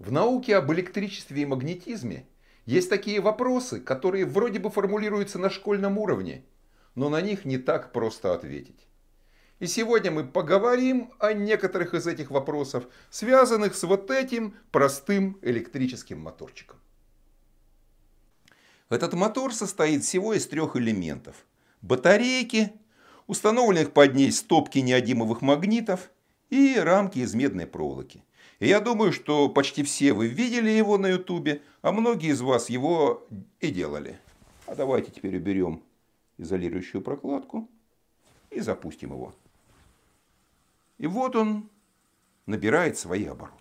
В науке об электричестве и магнетизме есть такие вопросы, которые вроде бы формулируются на школьном уровне, но на них не так просто ответить. И сегодня мы поговорим о некоторых из этих вопросов, связанных с вот этим простым электрическим моторчиком. Этот мотор состоит всего из трех элементов. Батарейки, установленных под ней стопки неодимовых магнитов и рамки из медной проволоки я думаю, что почти все вы видели его на ютубе, а многие из вас его и делали. А давайте теперь уберем изолирующую прокладку и запустим его. И вот он набирает свои обороты.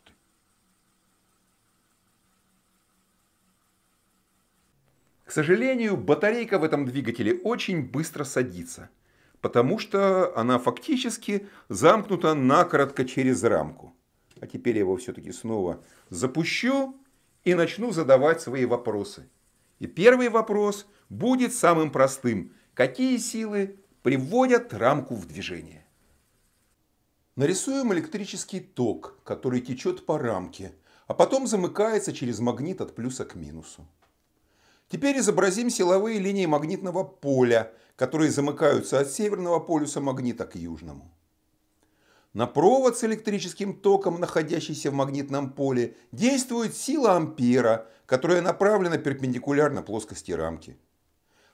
К сожалению, батарейка в этом двигателе очень быстро садится, потому что она фактически замкнута накоротко через рамку а теперь я его все-таки снова запущу и начну задавать свои вопросы. И первый вопрос будет самым простым. Какие силы приводят рамку в движение? Нарисуем электрический ток, который течет по рамке, а потом замыкается через магнит от плюса к минусу. Теперь изобразим силовые линии магнитного поля, которые замыкаются от северного полюса магнита к южному. На провод с электрическим током, находящийся в магнитном поле, действует сила ампера, которая направлена перпендикулярно плоскости рамки.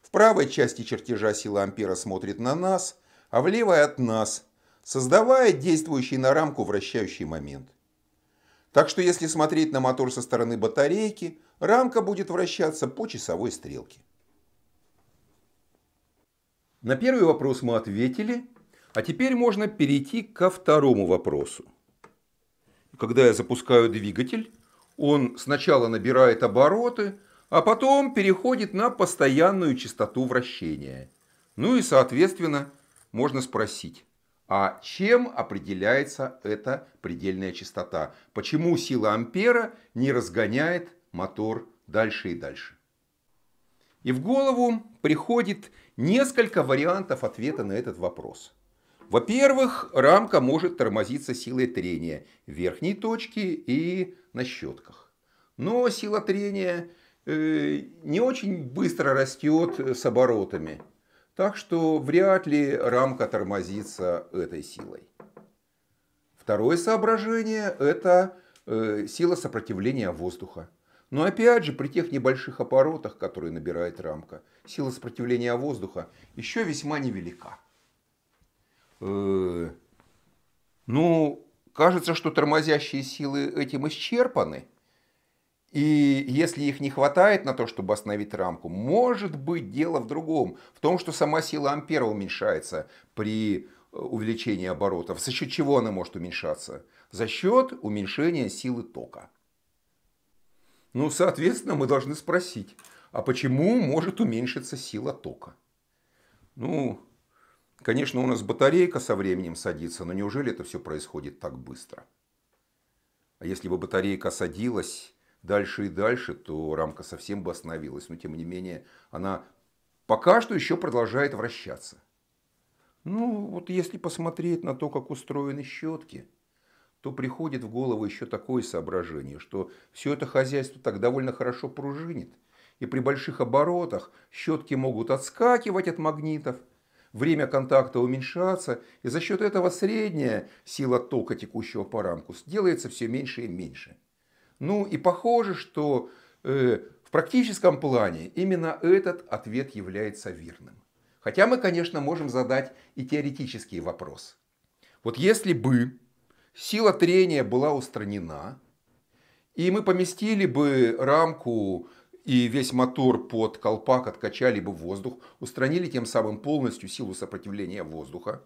В правой части чертежа сила ампера смотрит на нас, а в левой от нас, создавая действующий на рамку вращающий момент. Так что если смотреть на мотор со стороны батарейки, рамка будет вращаться по часовой стрелке. На первый вопрос мы ответили – а теперь можно перейти ко второму вопросу. Когда я запускаю двигатель, он сначала набирает обороты, а потом переходит на постоянную частоту вращения. Ну и, соответственно, можно спросить, а чем определяется эта предельная частота? Почему сила ампера не разгоняет мотор дальше и дальше? И в голову приходит несколько вариантов ответа на этот вопрос. Во-первых, рамка может тормозиться силой трения верхней точки и на щетках. Но сила трения э, не очень быстро растет с оборотами. Так что вряд ли рамка тормозится этой силой. Второе соображение – это э, сила сопротивления воздуха. Но опять же, при тех небольших оборотах, которые набирает рамка, сила сопротивления воздуха еще весьма невелика. Э, ну, кажется, что тормозящие силы этим исчерпаны. И если их не хватает на то, чтобы остановить рамку, может быть дело в другом. В том, что сама сила ампера уменьшается при э, увеличении оборотов. За счет чего она может уменьшаться? За счет уменьшения силы тока. Ну, соответственно, мы должны спросить, а почему может уменьшиться сила тока? Ну, Конечно, у нас батарейка со временем садится, но неужели это все происходит так быстро? А если бы батарейка садилась дальше и дальше, то рамка совсем бы остановилась. Но тем не менее, она пока что еще продолжает вращаться. Ну, вот если посмотреть на то, как устроены щетки, то приходит в голову еще такое соображение, что все это хозяйство так довольно хорошо пружинит, и при больших оборотах щетки могут отскакивать от магнитов – время контакта уменьшаться, и за счет этого средняя сила тока, текущего по рамку, делается все меньше и меньше. Ну и похоже, что э, в практическом плане именно этот ответ является верным. Хотя мы, конечно, можем задать и теоретический вопрос. Вот если бы сила трения была устранена, и мы поместили бы рамку и весь мотор под колпак откачали бы воздух, устранили тем самым полностью силу сопротивления воздуха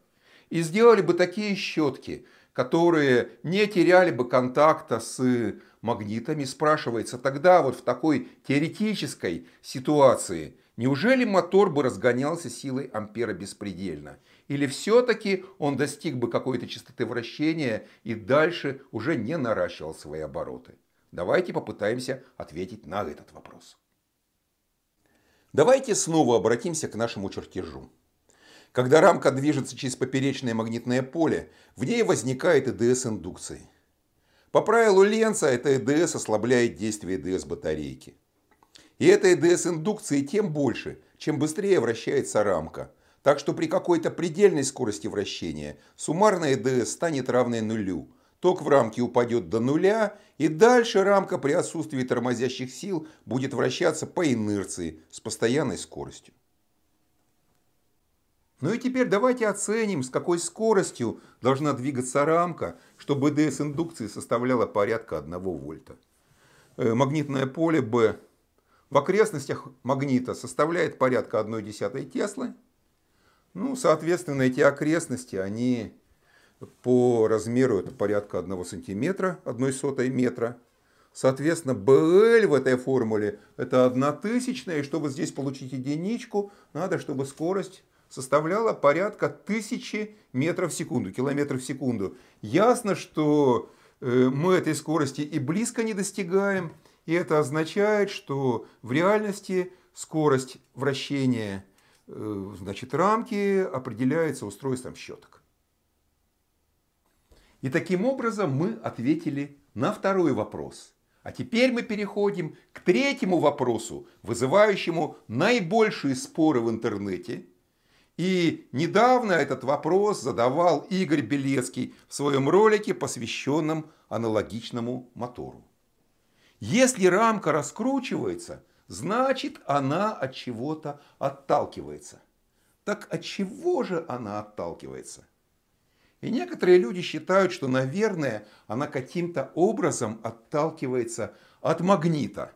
и сделали бы такие щетки, которые не теряли бы контакта с магнитами. Спрашивается тогда вот в такой теоретической ситуации, неужели мотор бы разгонялся силой ампера беспредельно? Или все-таки он достиг бы какой-то частоты вращения и дальше уже не наращивал свои обороты? Давайте попытаемся ответить на этот вопрос. Давайте снова обратимся к нашему чертежу. Когда рамка движется через поперечное магнитное поле, в ней возникает ЭДС индукции. По правилу Ленца эта ЭДС ослабляет действие ЭДС батарейки. И эта ЭДС индукции тем больше, чем быстрее вращается рамка. Так что при какой-то предельной скорости вращения суммарная ЭДС станет равной нулю, Ток в рамке упадет до нуля, и дальше рамка при отсутствии тормозящих сил будет вращаться по инерции с постоянной скоростью. Ну и теперь давайте оценим, с какой скоростью должна двигаться рамка, чтобы ДС индукции составляла порядка 1 вольта. Э, магнитное поле B в окрестностях магнита составляет порядка десятой Теслы. Ну, соответственно, эти окрестности, они по размеру это порядка 1 сантиметра, 1 сотой метра. Соответственно, BL в этой формуле это 1 тысячная, и чтобы здесь получить единичку, надо, чтобы скорость составляла порядка тысячи метров в секунду, километров в секунду. Ясно, что э, мы этой скорости и близко не достигаем, и это означает, что в реальности скорость вращения э, значит, рамки определяется устройством щеток. И таким образом мы ответили на второй вопрос. А теперь мы переходим к третьему вопросу, вызывающему наибольшие споры в интернете. И недавно этот вопрос задавал Игорь Белецкий в своем ролике, посвященном аналогичному мотору. Если рамка раскручивается, значит она от чего-то отталкивается. Так от чего же она отталкивается? И некоторые люди считают, что, наверное, она каким-то образом отталкивается от магнита.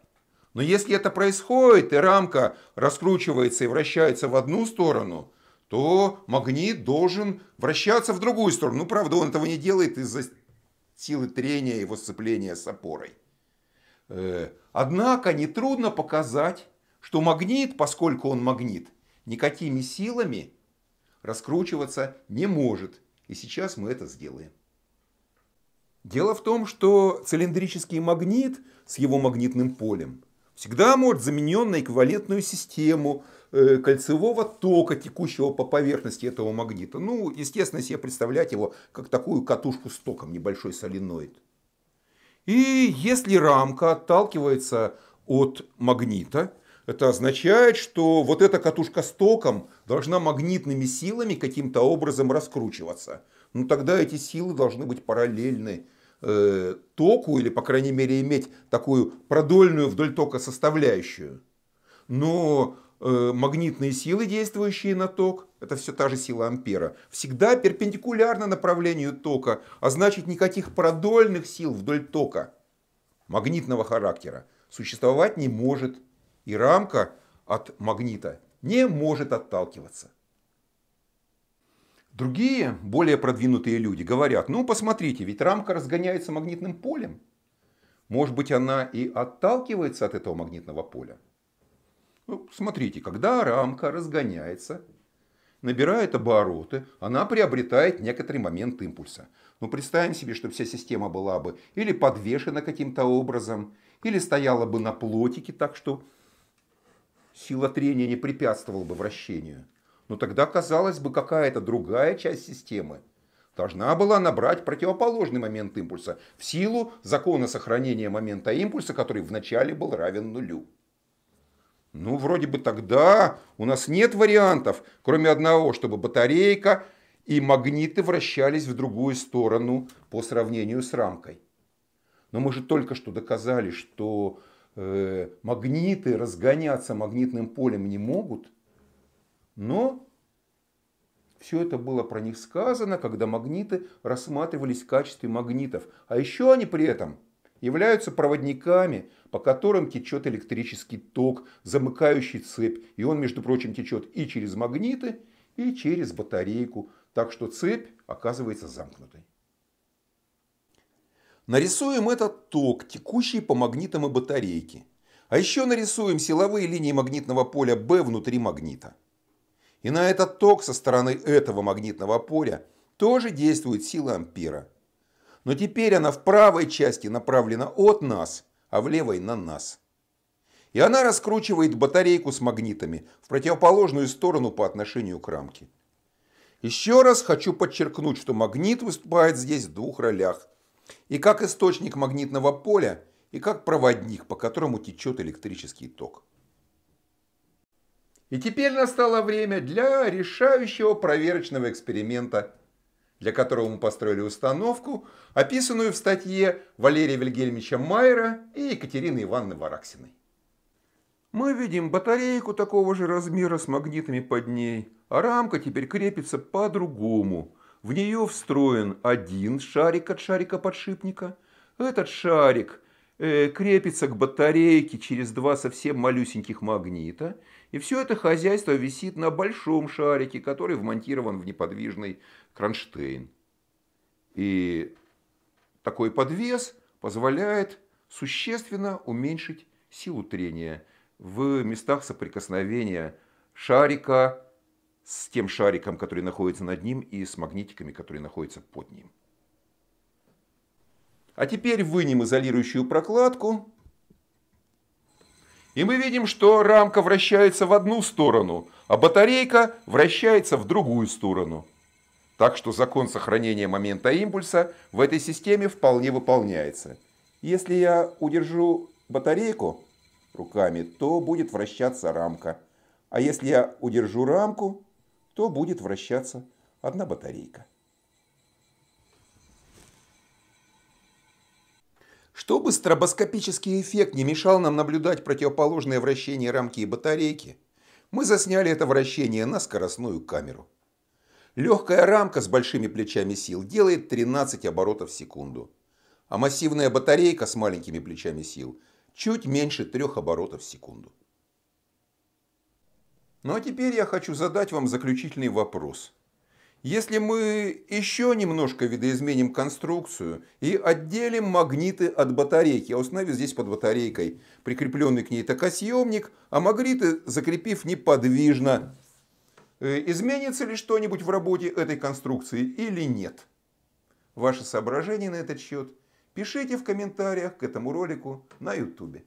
Но если это происходит, и рамка раскручивается и вращается в одну сторону, то магнит должен вращаться в другую сторону. Ну, правда, он этого не делает из-за силы трения его сцепления с опорой. Э, однако нетрудно показать, что магнит, поскольку он магнит, никакими силами раскручиваться не может. И сейчас мы это сделаем. Дело в том, что цилиндрический магнит с его магнитным полем всегда может заменен на эквивалентную систему э, кольцевого тока, текущего по поверхности этого магнита. Ну, естественно, себе представлять его как такую катушку с током, небольшой соленоид. И если рамка отталкивается от магнита, это означает, что вот эта катушка с током должна магнитными силами каким-то образом раскручиваться. Но ну, тогда эти силы должны быть параллельны э, току или, по крайней мере, иметь такую продольную вдоль тока составляющую. Но э, магнитные силы, действующие на ток, это все та же сила ампера, всегда перпендикулярно направлению тока, а значит никаких продольных сил вдоль тока магнитного характера существовать не может и рамка от магнита не может отталкиваться. Другие, более продвинутые люди говорят, ну посмотрите, ведь рамка разгоняется магнитным полем. Может быть, она и отталкивается от этого магнитного поля. Ну, смотрите, когда рамка разгоняется, набирает обороты, она приобретает некоторый момент импульса. Но ну, представим себе, что вся система была бы или подвешена каким-то образом, или стояла бы на плотике так, что сила трения не препятствовала бы вращению. Но тогда, казалось бы, какая-то другая часть системы должна была набрать противоположный момент импульса в силу закона сохранения момента импульса, который вначале был равен нулю. Ну, вроде бы тогда у нас нет вариантов, кроме одного, чтобы батарейка и магниты вращались в другую сторону по сравнению с рамкой. Но мы же только что доказали, что Э, магниты разгоняться магнитным полем не могут, но все это было про них сказано, когда магниты рассматривались в качестве магнитов. А еще они при этом являются проводниками, по которым течет электрический ток, замыкающий цепь. И он, между прочим, течет и через магниты, и через батарейку. Так что цепь оказывается замкнутой. Нарисуем этот ток, текущий по магнитам и батарейке. А еще нарисуем силовые линии магнитного поля B внутри магнита. И на этот ток со стороны этого магнитного поля тоже действует сила ампера. Но теперь она в правой части направлена от нас, а в левой на нас. И она раскручивает батарейку с магнитами в противоположную сторону по отношению к рамке. Еще раз хочу подчеркнуть, что магнит выступает здесь в двух ролях и как источник магнитного поля, и как проводник, по которому течет электрический ток. И теперь настало время для решающего проверочного эксперимента, для которого мы построили установку, описанную в статье Валерия Вильгельмича Майера и Екатерины Ивановны Вараксиной. Мы видим батарейку такого же размера с магнитами под ней, а рамка теперь крепится по-другому – в нее встроен один шарик от шарика подшипника. Этот шарик э, крепится к батарейке через два совсем малюсеньких магнита. И все это хозяйство висит на большом шарике, который вмонтирован в неподвижный кронштейн. И такой подвес позволяет существенно уменьшить силу трения в местах соприкосновения шарика с тем шариком, который находится над ним, и с магнитиками, которые находятся под ним. А теперь вынем изолирующую прокладку. И мы видим, что рамка вращается в одну сторону, а батарейка вращается в другую сторону. Так что закон сохранения момента импульса в этой системе вполне выполняется. Если я удержу батарейку руками, то будет вращаться рамка. А если я удержу рамку, то будет вращаться одна батарейка. Чтобы стробоскопический эффект не мешал нам наблюдать противоположное вращение рамки и батарейки, мы засняли это вращение на скоростную камеру. Легкая рамка с большими плечами сил делает 13 оборотов в секунду, а массивная батарейка с маленькими плечами сил чуть меньше 3 оборотов в секунду. Ну а теперь я хочу задать вам заключительный вопрос. Если мы еще немножко видоизменим конструкцию и отделим магниты от батарейки, я а установил здесь под батарейкой прикрепленный к ней токосъемник, а магниты закрепив неподвижно, э, изменится ли что-нибудь в работе этой конструкции или нет? Ваши соображения на этот счет пишите в комментариях к этому ролику на YouTube.